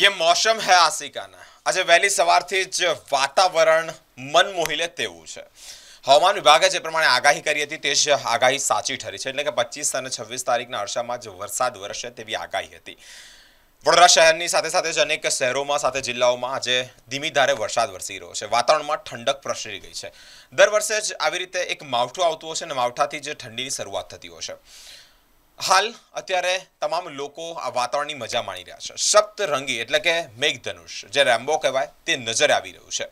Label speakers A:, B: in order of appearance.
A: યે મોસમ હે આસિકાના આજે વહેલી સવારથી જ વાતાવરણ મન મોહી લે તેવું છે હવામાન વિભાગે જે પ્રમાણે આગાહી કરી હતી તે જ આગાહી સાચી ઠરી છે એટલે કે પચીસ અને છવ્વીસ તારીખના અરસામાં જ વરસાદ વરસશે તેવી આગાહી હતી વડોદરા શહેરની સાથે સાથે જ અનેક શહેરોમાં સાથે જિલ્લાઓમાં આજે ધીમી ધારે વરસાદ વરસી રહ્યો છે વાતાવરણમાં ઠંડક પ્રસરી ગઈ છે દર વર્ષે જ આવી રીતે એક માવઠું આવતું હશે અને માવઠાથી જ ઠંડીની શરૂઆત થતી હોય છે હાલ અત્યારે તમામ લોકો આ વાતાવરણની મજા માણી રહ્યા છે સપ્તરંગી એટલે કે મેઘધનુષ જે રેમ્બો કહેવાય તે નજરે આવી
B: રહ્યું છે